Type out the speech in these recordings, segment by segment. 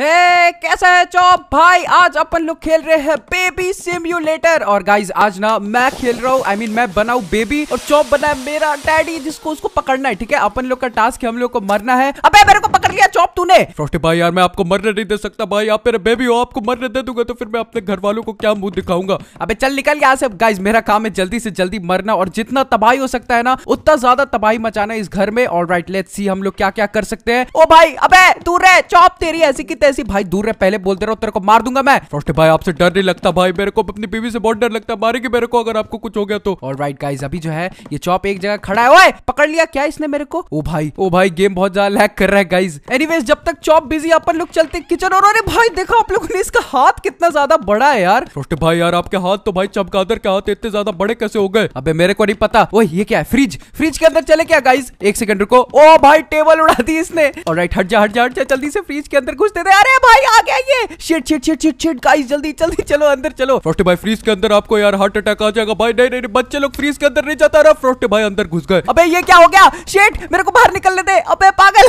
हे hey, कैसा है चौप भाई आज अपन लोग खेल रहे हैं बेबी सिम्युलेटर और गाइज आज ना मैं खेल रहा हूँ आई मीन मैं बनाऊ बेबी और चौप बना है मेरा डैडी जिसको उसको पकड़ना है ठीक है अपन लोग का टास्क है हम लोग को मरना है अबे मेरे को पकड़ लिया चौप तूने फ्रोस्टी भाई यार मैं आपको मरने नहीं दे सकता भाई आप मेरा बेबी हो आपको मरने दे दूंगा तो फिर मैं अपने घर वालों को क्या मुंह दिखाऊंगा अबे चल निकल गया से गाइज मेरा काम है जल्दी से जल्दी मरना और जितना तबाही हो सकता है ना उतना ज्यादा तबाही मचाना इस घर में और राइट लेट सी हम लोग क्या क्या कर सकते हैं ओ भाई अब तू रे चौप तेरी ऐसी कितने ऐसी भाई दूर रहे पहले बोलते रहो तेरे को मार दूंगा मैं फ्रॉस्टी भाई आपसे डर नहीं लगता भाई मेरे को अपनी बीवी से बहुत डर लगता है मारेगी मेरे को अगर आपको कुछ हो गया तो और राइट गाइज अभी जो है ये चौप एक जगह खड़ा है ओए पकड़ लिया क्या इसने मेरे को ओ भाई ओ भाई गेम बहुत ज्यादा लैक कर रहा है गाइज एनी जब तक चौप बिजी अपन लोग चलते किचन और अरे भाई देखो आप लोगों ने इसका हाथ कितना ज्यादा बड़ा है यार फ्रॉस्टी भाई यार आपके हाथ तो भाई चमकादर के हाथ इतने ज्यादा बड़े कैसे हो गए अबे मेरे को नहीं पता ओए ये क्या है फ्रिज फ्रिज के अंदर चले क्या गाइज एक सेकंड रुको ओ भाई टेबल उड़ा दी इसने और राइट हट जा हट जा हट जा जल्दी से फ्रिज के अंदर घुस देते अरे भाई आ गया ये shit shit shit shit shit guys जल्दी जल्दी चलो अंदर चलो फ्रॉस्टी भाई फ्रीज के अंदर आपको यार हार्ट अटैक आ जाएगा भाई नहीं नहीं बच्चे लोग फ्रीज के अंदर नहीं जाता रहा फ्रॉस्टी भाई अंदर घुस गए अबे ये क्या हो गया शिट मेरे को बाहर निकलने दे अबे पागल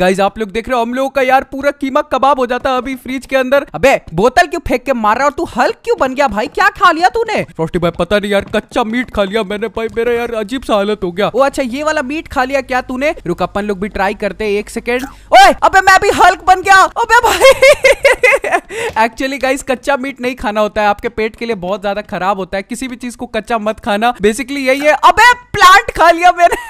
गाइस आप लोग देख रहे हो हम लोगों का यार पूरा कीमा कबाब हो जाता है अभी फ्रीज के अंदर अबे बोतल क्यों फेंक के मार रहा है और तू हल्क क्यों बन गया भाई क्या खा लिया तूने फ्रॉस्टी भाई पता नहीं यार कच्चा मीट खा लिया मैंने भाई मेरा यार अजीब सा हालत हो गया ओ अच्छा ये वाला मीट खा लिया क्या तूने रुक अपन लोग भी ट्राई करते एक सेकंड ओए अबे मैं भी हल्क बन गया बे भाई एक्चुअली गाइस कच्चा मीट नहीं खाना होता है आपके पेट के लिए बहुत ज्यादा खराब होता है किसी भी चीज को कच्चा मत खाना बेसिकली यही है अबे प्लांट खा लिया मैंने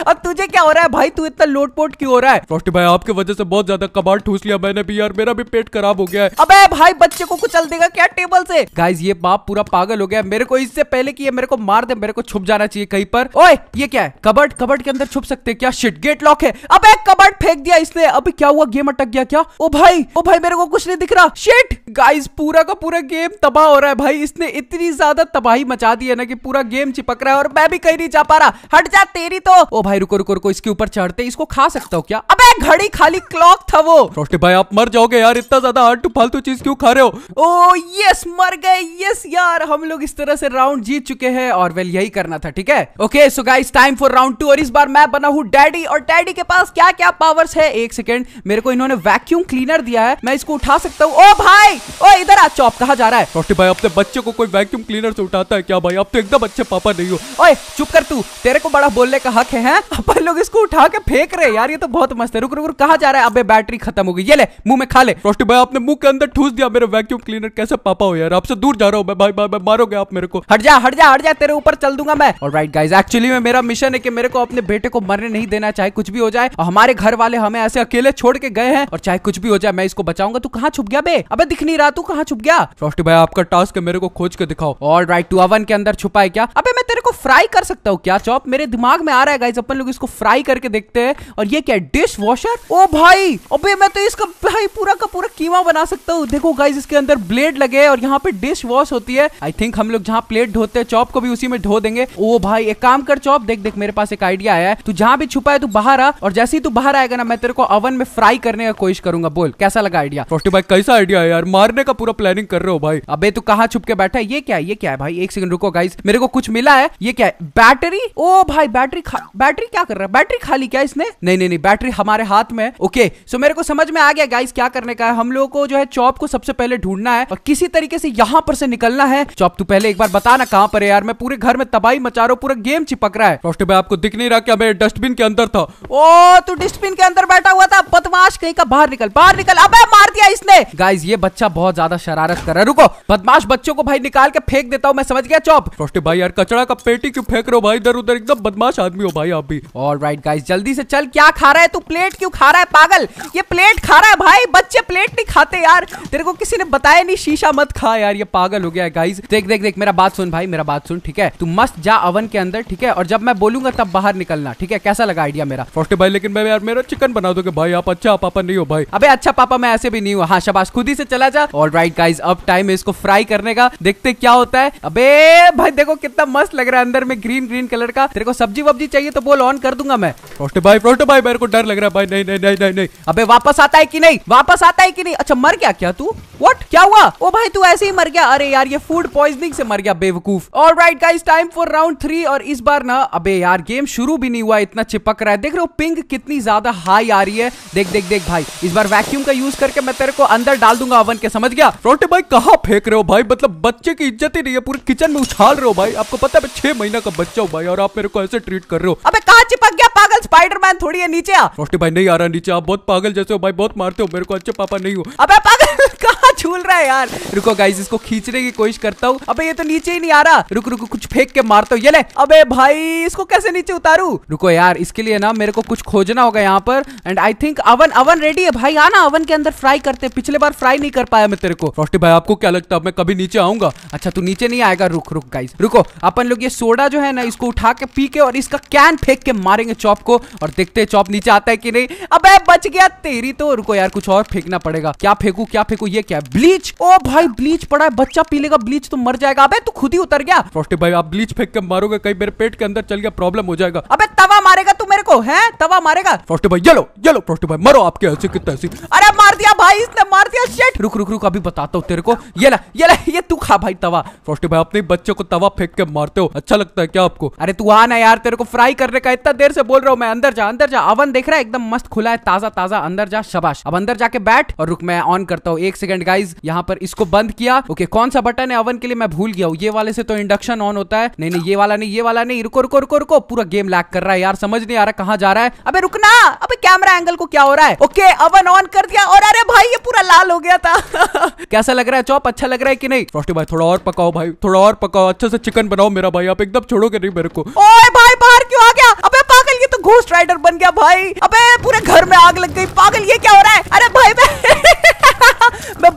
अब तुझे क्या हो रहा है भाई तू इतना लोटपोट क्यों हो रहा है फ्रॉस्टी भाई आपके वजह से बहुत ज्यादा कबाड़ ठूस लिया मैंने भी यार मेरा भी पेट खराब हो गया है अबे भाई बच्चे को कुचल देगा क्या टेबल से गाइस ये बाप पूरा पागल हो गया मेरे को इससे पहले की ये मेरे को मार दे मेरे को छुप जाना चाहिए कहीं पर ओए ये क्या है कबर्ड कबर्ड के अंदर छुप सकते क्या शिट गेट लॉक है अब एक कबर्ड फेंक दिया इसने अभी क्या हुआ गेम अटक गया क्या ओ भाई ओ भाई मेरे को कुछ नहीं दिख रहा शिट गाइस पूरा का पूरा गेम तबाह हो रहा है भाई इसने इतनी ज्यादा तबाही मचा दी है ना कि पूरा गेम चिपक रहा है और मैं भी कहीं नहीं जा पा रहा हट जा तेरी तो ओ भाई रुको रुको रुको इसके ऊपर चढ़ते इसको खा सकता हूँ क्या अब घड़ी खाली क्लॉक था वो फ्रॉस्टी भाई आप मर जाओगे यार इतना ज्यादा हार्ड फालतू चीज क्यों खा रहे हो ओ यस मर गए यस यार हम लोग इस तरह से राउंड जीत चुके हैं और वेल यही करना था ठीक है okay so guys time for round two और इस बार मैं बना हूँ डैडी और डैडी के पास क्या क्या पावर्स है एक सेकेंड मेरे को इन्होंने वैक्यूम क्लीनर दिया है मैं इसको उठा सकता हूँ ओ भाई ओ इधर आ चौप कहा जा रहा है फ्रॉस्टी भाई अपने बच्चे को कोई वैक्यूम क्लीनर से उठाता है क्या भाई आप तो एकदम अच्छे पापा नहीं हो ओए चुप कर तू तेरे को बड़ा बोलने का हक है ऊपर लोग इसको उठा के फेंक रहे यार ये तो बहुत मस्त है रुक रुक रुक कहा जा रहा है अबे बैटरी खत्म हो गई ये ले मुंह में खा ले रोस्टी भाई आपने मुंह के अंदर ठूस दिया मेरे वैक्यूम क्लीनर कैसे पापा हो यार आपसे दूर जा रहा हूँ भाई भाई मारोगे आप मेरे को हट जा हट जा हट जा तेरे ऊपर चल दूंगा मैं और राइट गाइज एक्चुअली में मेरा मिशन है की मेरे को अपने बेटे को मरने नहीं देना चाहे कुछ भी हो जाए और हमारे घर वाले हमें ऐसे अकेले छोड़ के गए हैं और चाहे कुछ भी हो जाए मैं इसको बचाऊंगा तू कहाँ छुप गया बे अबे दिख नहीं रहा तू कहाँ छुप गया रोस्टी भाई आपका टास्क है मेरे को खोज के दिखाओ और राइट टू अवन के अंदर छुपा है क्या अबे मैं तेरे को फ्राई कर सकता हूँ क्या चौप मेरे दिमाग में आ रहा है गाइज अपन लोग इसको फ्राई करके देखते हैं और ये क्या डिश वॉशर ओ भाई अबे मैं तो इसका भाई पूरा का पूरा कीमा बना सकता हूँ देखो गाइज इसके अंदर ब्लेड लगे और यहाँ पे डिश वॉश होती है आई थिंक हम लोग जहाँ प्लेट धोते हैं चॉप को भी उसी में धो देंगे ओ भाई एक काम कर चॉप देख देख मेरे पास एक आइडिया आया है तू जहाँ भी छुपा है तू बाहर आ और जैसे ही तू बाहर आएगा ना मैं तेरे को ओवन में फ्राई करने का कोशिश करूंगा बोल कैसा लगा आइडिया फोर्टी भाई कैसा आइडिया है यार मारने का पूरा प्लानिंग कर रहे हो भाई अबे तू कहा छुप के बैठा है ये क्या है ये क्या है भाई एक सेकंड रुको गाइस मेरे को कुछ मिला है ये क्या है बैटरी ओ भाई बैटरी बैटरी क्या क्या कर रहा है बैटरी खाली क्या इसने नहीं नहीं नहीं बैटरी हमारे हाथ में है ओके सो मेरे को समझ में आ गया गाइस क्या करने का है हम लोगों को जो है चौप को सबसे पहले ढूंढना है और किसी तरीके से यहाँ पर से निकलना है चौप तू पहले एक बार बताना कहाँ पर है यार मैं पूरे घर में तबाही मचा रहा हूँ पूरा गेम चिपक रहा है रोस्ट भाई आपको दिख नहीं रहा क्या मैं डस्टबिन के अंदर था ओ तू डस्टबिन के अंदर बैठा हुआ था बदमाश कहीं का बाहर निकल बाहर निकल अब मार दिया इसने गाइज ये बच्चा बहुत ज्यादा शरारत कर रहा है रुको बदमाश बच्चों को भाई निकाल के फेंक देता हूँ मैं समझ गया चौप रोस्टे भाई यार कचरा का पेटी क्यों फेंक रहे हो भाई इधर उधर एकदम बदमाश आदमी हो भाई आप भी ऑल राइट गाइज जल्दी से चल क्या खा रहा है तू प्लेट क्यों खा रहा है पागल ये प्लेट खा रहा है भाई बच्चे प्लेट नहीं खाते यार तेरे को किसी ने बताया नहीं शीशा मत खा यार ये पागल हो गया है गाइज देख देख देख मेरा बात सुन भाई मेरा बात सुन ठीक है तू मस्त जा अवन के अंदर ठीक है और जब मैं बोलूंगा तब बाहर निकलना ठीक है कैसा लगा आइडिया मेरा फर्स्ट भाई लेकिन मैं यार मेरा चिकन बना दोगे भाई आप अच्छा पापा नहीं हो भाई अबे अच्छा पापा मैं ऐसे भी नहीं हूँ हाँ शबाश खुद ही से चला जा ऑल राइट गाइज अब टाइम है इसको फ्राई करने का देखते क्या होता है अबे भाई देखो कितना मस्त लग रहा है अंदर में ग्रीन ग्रीन कलर का तेरे को सब्जी वब्जी चाहिए तो बोल ऑन कर दूंगा मैं प्रोस्टे भाई प्रोस्टे भाई मेरे को डर लग रहा है भाई नहीं नहीं नहीं नहीं नहीं अबे वापस आता है कि नहीं वापस आता है कि नहीं अच्छा मर गया क्या तू व्हाट क्या हुआ ओ भाई तू ऐसे ही मर गया अरे यार ये फूड पॉइजनिंग से मर गया बेवकूफ all right guys time for round three और इस बार ना अबे यार गेम शुरू भी नहीं हुआ इतना चिपक रहा है देख रहे हो पिंग कितनी ज्यादा हाई आ रही है देख देख देख भाई इस बार वैक्यूम का यूज करके मैं तेरे को अंदर डाल दूंगा अवन के समझ गया रोटे भाई कहाँ फेंक रहे हो भाई मतलब बच्चे की इज्जत ही नहीं है पूरे किचन में उछाल रहे हो भाई आपको पता है छह महीना का बच्चा हो भाई और आप मेरे को ऐसे ट्रीट कर रहे हो अब कहा चिपक गया पागल स्पाइडरमैन थोड़ी है नीचे आ हाँ। भाई नहीं आ रहा नीचे आप बहुत पागल जैसे हो भाई बहुत मारते हो मेरे को अच्छे पापा नहीं हो अबे पागल कहाँ झूल रहा है यार रुको गाइस इसको खींचने की कोशिश करता हूँ अबे ये तो नीचे ही नहीं आ रहा रुक रुक कुछ फेंक के मारता हूँ ये ले अबे भाई इसको कैसे नीचे उतारू रुको यार इसके लिए ना मेरे को कुछ खोजना होगा यहाँ पर and I think oven oven ready है भाई आना अवन के अंदर फ्राई करते पिछले बार फ्राई नहीं कर पाया मैं तेरे को रोस्टी भाई आपको क्या लगता है मैं कभी नीचे आऊंगा अच्छा तू नीचे नहीं आएगा रुक रुक गाइस रुको अपन लोग ये सोडा जो है ना इसको उठा के पी के और इसका कैन फेंक के मारेंगे चॉप को और देखते चॉप नीचे आता है कि नहीं अब बच गया तेरी तो रुको यार कुछ और फेंकना पड़ेगा क्या फेंकू क्या फेंकू ये क्या ब्लीच ओ भाई ब्लीच पड़ा है बच्चा पी लेगा ब्लीच तो मर जाएगा अबे तू खुद ही उतर गया भाई आप ब्लीच फेंक के मारोगे कहीं मेरे पेट के अंदर चल गया प्रॉब्लम हो जाएगा अबे तवा मारेगा तू मेरे को है तवा मारेगा फ्रॉस्टी भाई येलो येलो फ्रॉस्टी भाई मरो आपके ऐसे की तैसी अरे मार दिया भाई इसने मार दिया शिट रुक रुक रुक अभी बताता हूँ तेरे को ये ला ये ला ये तू खा भाई तवा फ्रॉस्टी भाई अपने बच्चे को तवा फेंक के मारते हो अच्छा लगता है क्या आपको अरे तू आ ना यार तेरे को फ्राई करने का इतना देर से बोल रहा हूँ मैं अंदर जा अंदर जा अवन देख रहा है एकदम मस्त खुला है ताजा ताजा अंदर जा शबाश अब अंदर जाके बैठ और रुक मैं ऑन करता हूँ एक सेकंड गाइज यहाँ पर इसको बंद किया ओके कौन सा बटन है अवन के लिए मैं भूल गया हूँ ये वाले से तो इंडक्शन ऑन होता है नहीं नहीं ये वाला नहीं ये वाला नहीं रुको रुको रुको रुको पूरा गेम लैक कर रहा है यार समझ नहीं आ रहा कहा जा रहा है अबे रुकना अबे कैमरा एंगल को क्या हो रहा है ओके अवन ऑन कर दिया और अरे भाई ये पूरा लाल हो गया था कैसा लग रहा है चौप अच्छा लग रहा है कि नहीं फ्रॉस्टी भाई थोड़ा और पकाओ भाई थोड़ा और पकाओ अच्छे से चिकन बनाओ मेरा भाई आप एकदम छोड़ोगे नहीं मेरे को ओए भाई बाहर क्यों आ गया अबे पागल ये तो घोस्ट राइडर बन गया भाई अबे पूरे घर में आग लग गई पागल ये क्या हो रहा है अरे भाई मैं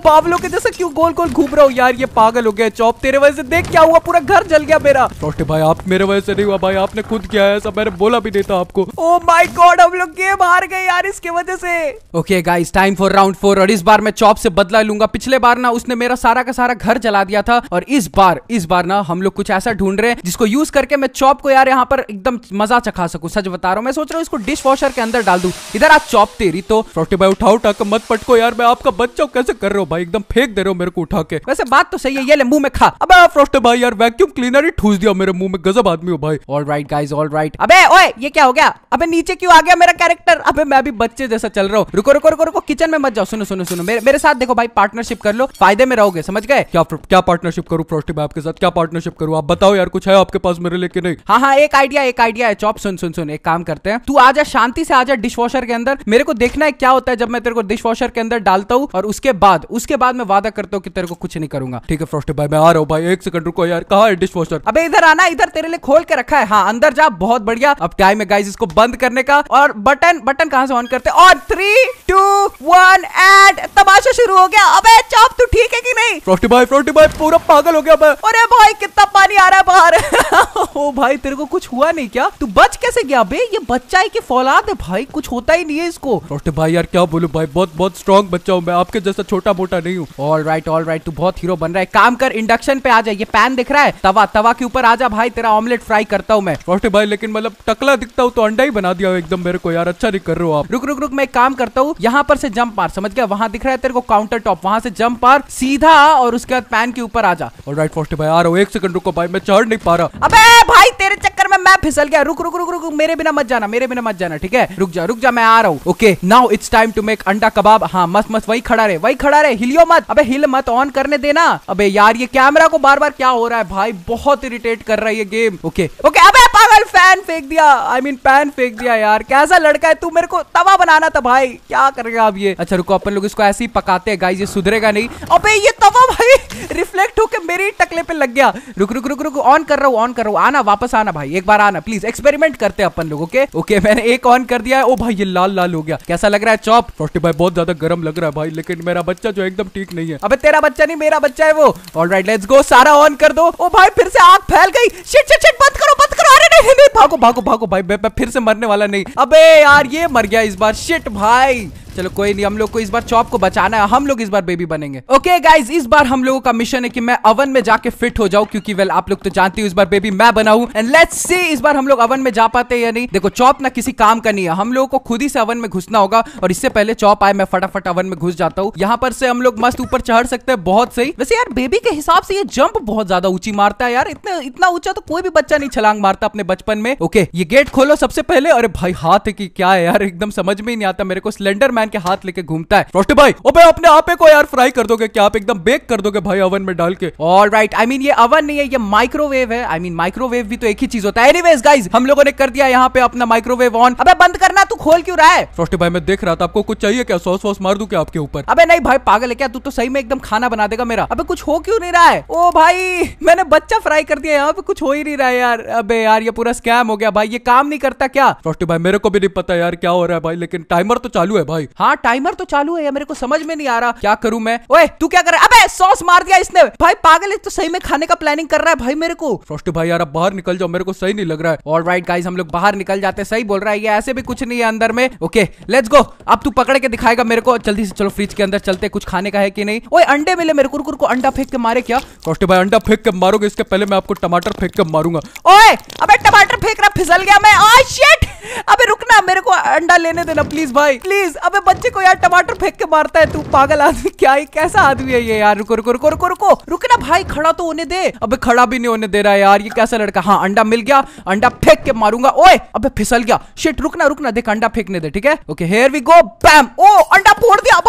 पावलो के जैसे क्यों गोल गोल घूम रहा हूँ यार ये पागल हो गया चौप तेरे वजह से देख क्या हुआ पूरा घर जल गया मेरा छोटे भाई आप मेरे वजह से नहीं हुआ भाई आपने खुद किया है ऐसा मैंने बोला भी नहीं था आपको ओ माई गॉड हम लोग गेम हार गए यार इसके वजह से okay guys time for round four और इस बार मैं चौप से बदला लूंगा पिछले बार ना उसने मेरा सारा का सारा घर जला दिया था और इस बार इस बार ना हम लोग कुछ ऐसा ढूंढ रहे हैं जिसको यूज करके मैं चौप को यार यहाँ पर एकदम मजा चखा सकू सच बता रहा हूँ मैं सोच रहा हूँ इसको डिश वॉशर के अंदर डाल दू इधर आज चौप तेरी तो छोटे भाई उठाओ उठा मत पटको यार मैं आपका बच्चा कैसे कर रहा हूँ भाई एकदम फेंक दे रहे हो मेरे को उठा के वैसे बात तो सही है ये ले मुंह में खा अब फ्रोस्ट भाई यार वैक्यूम क्लीनर ही ठूस दिया मेरे मुंह में गजब आदमी हो भाई all right guys all right अब ओए ये क्या हो गया अब नीचे क्यों आ गया मेरा कैरेक्टर अब मैं अभी बच्चे जैसा चल रहा हूँ रुको रुको रुको रुको किचन में मत जाओ सुनो सुनो सुनो मेरे मेरे साथ देखो भाई पार्टनरशिप कर लो फायदे में रहोगे समझ गए क्या क्या पार्टनरशिप करूँ फ्रोस्ट भाई आपके साथ क्या पार्टनरशिप करूँ आप बताओ यार कुछ है आपके पास मेरे लेके नहीं हाँ हाँ एक आइडिया एक आइडिया है चॉप सुन सुन सुन एक काम करते हैं तू आजा शांति से आजा डिश के अंदर मेरे को देखना है क्या होता है जब मैं तेरे को डिश के अंदर डालता हूँ और उसके बाद उस उसके बाद मैं वादा करता हूँ कि तेरे को कुछ नहीं करूंगा ठीक है फ्रॉस्टी भाई मैं आ रहा हूँ भाई एक सेकंड रुको यार कहा है डिश वॉशर अब इधर आना इधर तेरे लिए खोल के रखा है हाँ अंदर जा बहुत बढ़िया अब टाइम है गाइज इसको बंद करने का और बटन बटन कहाँ से ऑन करते और थ्री टू वन एंड तमाशा शुरू हो गया अबे चाप तू ठीक है कि नहीं फ्रॉस्टी भाई फ्रॉस्टी भाई पूरा पागल हो गया अबे अरे भाई कितना पानी आ रहा है बाहर ओ भाई तेरे को कुछ हुआ नहीं क्या तू बच कैसे गया बे ये बच्चा है कि फौलाद है भाई कुछ होता ही नहीं है इसको फ्रॉस्टी भाई यार क्या बोलूं भाई बहुत बहुत स्ट्रांग बच्चा हूं मैं आपके जैसा छोटा मोटा नहीं हूं ऑल राइट ऑल राइट तू बहुत हीरो बन रहा है काम कर इंडक्शन पे आ जा ये पैन दिख रहा है तवा तवा के ऊपर आ जा भाई तेरा ऑमलेट फ्राई करता हूँ मैं फ्रॉस्टी भाई लेकिन मतलब टकला दिखता हूँ तो अंडा ही बना दिया एकदम मेरे को यार अच्छा नहीं कर रहे हो आप रुक रुक रुक मैं काम करता हूँ यहाँ पर ऊपर से जंप मार समझ गया वहां दिख रहा है तेरे को काउंटर टॉप वहां से जंप मार सीधा और उसके बाद पैन के ऊपर आ जा और राइट फोर्स्ट भाई आ रहा हूँ एक सेकंड रुको भाई मैं चढ़ नहीं पा रहा अब भाई तेरे चक्कर में मैं फिसल गया रुक रुक रुक रुक मेरे बिना मत जाना मेरे बिना मत जाना ठीक है रुक जा रुक जा मैं आ रहा हूँ okay now it's time to make अंडा कबाब हाँ मस्त मस्त वही खड़ा रहे वही खड़ा रहे हिलियो मत अबे हिल मत ऑन करने देना अबे यार ये कैमरा को बार बार क्या हो रहा है भाई बहुत इरिटेट कर रहा है ये गेम ओके ओके अबे यार फैन फेंक दिया I I mean mean, pan फेंक दिया यार कैसा लड़का है तू मेरे को तवा बनाना था भाई क्या करेगा अब ये अच्छा रुको अपन लोग इसको ऐसे ही पकाते हैं गाइस ये सुधरेगा नहीं अबे ये तवा भाई रिफ्लेक्ट होकर मेरे टकले पे लग गया रुक रुक रुक रुक ऑन कर रहा हूँ ऑन कर रहा हूँ आना वापस आना भाई एक बार आना प्लीज एक्सपेरिमेंट करते हैं अपन लोग ओके ओके मैंने एक ऑन कर दिया है ओ भाई ये लाल लाल हो गया कैसा लग रहा है चॉप फ्रोस्टी भाई बहुत ज्यादा गर्म लग रहा है भाई लेकिन मेरा बच्चा जो एकदम ठीक नहीं है अबे तेरा बच्चा नहीं मेरा बच्चा है वो ऑलराइट लेट्स गो सारा ऑन कर दो ओ भाई फिर से आग फैल गई शिट शिट शिट बंद करो बंद करो अरे नहीं नहीं भागो भागो भागो भाई मैं फिर से मरने वाला नहीं अबे यार ये मर गया इस बार शिट भाई चलो कोई नहीं हम लोग को इस बार चॉप को बचाना है हम लोग इस बार बेबी बनेंगे ओके okay, गाइज इस बार हम लोगों का मिशन है कि मैं अवन में जाके फिट हो जाऊं क्योंकि वेल आप लोग तो जानते हो इस बार बेबी मैं बना हूं एंड लेट्स सी इस बार हम लोग अवन में जा पाते या नहीं देखो चॉप ना किसी काम का नहीं है हम लोगों को खुद ही से अवन में घुसना होगा और इससे पहले चॉप आए मैं फटाफट अवन में घुस जाता हूँ यहाँ पर से हम लोग मस्त ऊपर चढ़ सकते हैं बहुत सही वैसे यार बेबी के हिसाब से ये जंप बहुत ज्यादा ऊंची मारता है यार इतना इतना ऊंचा तो कोई भी बच्चा नहीं छलांग मारता अपने बचपन में ओके ये गेट खोलो सबसे पहले अरे भाई हाथ की क्या है यार एकदम समझ में ही नहीं आता मेरे को सिलेंडर मैन के हाथ लेके घूमता है फ्रॉस्टी भाई ओबे अपने आपे को यार फ्राई कर दोगे क्या आप एकदम बेक कर दोगे भाई ओवन में डाल के और राइट आई मीन ये ओवन नहीं है ये माइक्रोवेव है आई मीन माइक्रोवेव भी तो एक ही चीज होता है एनीवेज गाइस हम लोगों ने कर दिया यहाँ पे अपना माइक्रोवेव ऑन अबे बंद करना तू खोल क्यों रहा है फ्रॉस्टी भाई मैं देख रहा था आपको कुछ चाहिए क्या सॉस वॉस मार दू क्या आपके ऊपर अबे नहीं भाई पागल है क्या तू तो सही में एकदम खाना बना देगा मेरा अबे कुछ हो क्यों नहीं रहा है ओ भाई मैंने बच्चा फ्राई कर दिया यहाँ पे कुछ हो ही नहीं रहा है यार अबे यार ये पूरा स्कैम हो गया भाई ये काम नहीं करता क्या फ्रॉस्टी भाई मेरे को भी नहीं पता यार क्या हो रहा है भाई लेकिन टाइमर तो चालू है भाई हाँ टाइमर तो चालू है मेरे को समझ में नहीं आ रहा क्या करूं मैं ओए तू क्या कर अबे सॉस मार दिया इसने भाई पागल है तो सही में खाने का प्लानिंग कर रहा है भाई मेरे को फ्रॉस्टी भाई यार अब बाहर निकल जाओ मेरे को सही नहीं लग रहा है ऑल राइट गाइज हम लोग बाहर निकल जाते सही बोल रहा है ये ऐसे भी कुछ नहीं है अंदर में ओके लेट्स गो अब तू पकड़ के दिखाएगा मेरे को जल्दी से चलो फ्रिज के अंदर चलते कुछ खाने का है कि नहीं ओए अंडे मिले मेरे कुरकुर को अंडा फेंक के मारे क्या फ्रॉस्टी भाई अंडा फेंक के मारोगे इसके पहले मैं आपको टमाटर फेंक के मारूंगा ओए अबे टमाटर फेंक रहा फिसल गया मैं ओए शिट अबे रुकना मेरे को अंडा लेने देना प्लीज भाई प्लीज अबे बच्चे को यार टमाटर फेंक के मारता है तू पागल आदमी क्या ही कैसा आदमी है ये यार रुको रुको रुको रुको रुको रुके ना भाई खड़ा तो होने दे अबे खड़ा भी नहीं होने दे रहा है यार ये कैसा लड़का हाँ अंडा मिल गया अंडा फेंक के मारूंगा ओए अबे फिसल गया शिट रुकना रुकना देख अंडा फेंकने दे ठीक है okay here we go bam oh अंडा फोड़ दिया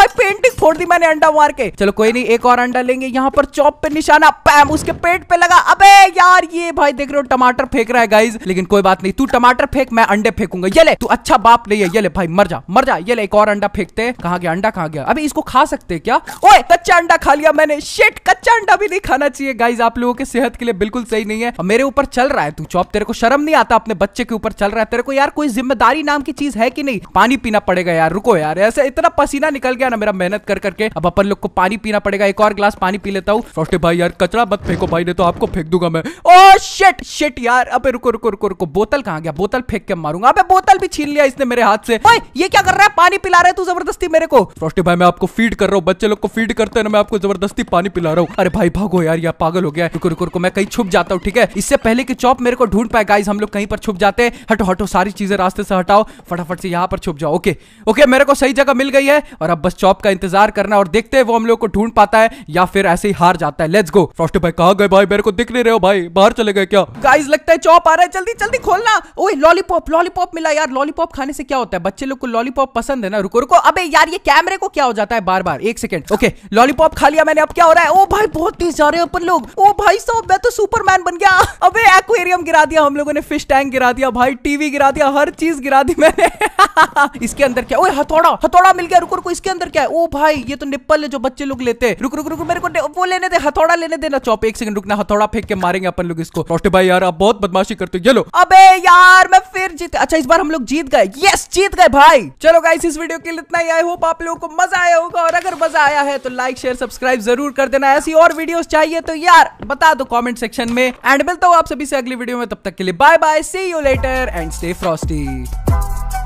छोड़ दी मैंने अंडा मार के चलो कोई नहीं एक और अंडा लेंगे यहाँ पर चौप पे निशाना पैम उसके पेट पे लगा अबे यार ये भाई देख रहे हो टमाटर फेंक रहा है गाइज लेकिन कोई बात नहीं तू टमाटर फेंक मैं अंडे फेंकूंगा ये ले तू अच्छा बाप नहीं है ये ले भाई मर जा मर जा ये ले एक और अंडा फेंकते कहा गया अंडा कहा गया अभी इसको खा सकते क्या ओए कच्चा अंडा खा लिया मैंने शेट कच्चा अंडा भी नहीं खाना चाहिए गाइज आप लोगों के सेहत के लिए बिल्कुल सही नहीं है मेरे ऊपर चल रहा है तू चौप तेरे को शर्म नहीं आता अपने बच्चे के ऊपर चल रहा है तेरे को यार कोई जिम्मेदारी नाम की चीज है कि नहीं पानी पीना पड़ेगा यार रुको यार ऐसे इतना पसीना निकल गया ना मेरा मेहनत करके करके अब अपन लोग को पानी पीना पड़ेगा एक और ग्लास पानी पी लेता हूँ फ्रॉस्टी भाई यार कचरा मत फेंको भाई ने तो आपको फेंक दूंगा मैं ओ शेट शेट यार अबे रुको रुको रुको रुको बोतल कहा गया बोतल फेंक के मारूंगा अबे बोतल भी छीन लिया इसने मेरे हाथ से भाई ये क्या कर रहा है पानी पिला रहा है तू जबरदस्ती मेरे को फ्रॉस्टी भाई मैं आपको फीड कर रहा हूँ बच्चे लोग को फीड करते हैं मैं आपको जबरदस्ती पानी पिला रहा हूँ अरे भाई भागो यार यार पागल हो गया रुको रुको रुको मैं कहीं छुप जाता हूँ ठीक है इससे पहले की चौप मेरे को ढूंढ पाए गाइज हम लोग कहीं पर छुप जाते हैं हटो हटो सारी चीजें रास्ते से हटाओ फटाफट से यहाँ पर छुप जाओ ओके ओके मेरे को सही जगह मिल गई है और अब बस चौप का इंतजार शिकार करना और देखते हैं वो हम लोग को ढूंढ पाता है या फिर ऐसे ही हार जाता है लेट्स गो फ्रॉस्ट भाई कहा गए भाई मेरे को दिख नहीं रहे हो भाई बाहर चले गए क्या गाइस लगता है चौप आ रहा है जल्दी जल्दी खोलना ओए लॉलीपॉप लॉलीपॉप मिला यार लॉलीपॉप खाने से क्या होता है बच्चे लोग को लॉलीपॉप पसंद है ना रुको रुको अबे यार ये कैमरे को क्या हो जाता है बार बार एक सेकंड ओके लॉलीपॉप खा लिया मैंने अब क्या हो रहा है ओ भाई बहुत तेज जा रहे हैं अपन लोग ओ भाई साहब मैं तो सुपरमैन बन गया अबे एक्वेरियम गिरा दिया हम लोगों ने फिश टैंक गिरा दिया भाई टीवी गिरा दिया हर चीज गिरा दी मैंने इसके अंदर क्या ओए हथौड़ा हथौड़ा मिल गया रुको रुको इसके अंदर क्या है ओ भाई भाई ये तो निप्पल है जो बच्चे लोग लेते हैं रुक रुक रुक मेरे को वो लेने दे हथौड़ा लेने देना चौप एक सेकंड रुकना हथौड़ा फेंक के मारेंगे अपन लोग इसको रोस्टे भाई यार आप बहुत बदमाशी करते हो चलो लो अबे यार मैं फिर जीत अच्छा इस बार हम लोग जीत गए यस जीत गए भाई चलो गाइस इस वीडियो के लिए इतना ही आई होप आप लोगों को मजा आया होगा और अगर मजा आया है तो लाइक शेयर सब्सक्राइब जरूर कर देना ऐसी और वीडियो चाहिए तो यार बता दो कॉमेंट सेक्शन में एंड मिलता हूँ आप सभी से अगली वीडियो में तब तक के लिए bye bye see you later and stay Frosty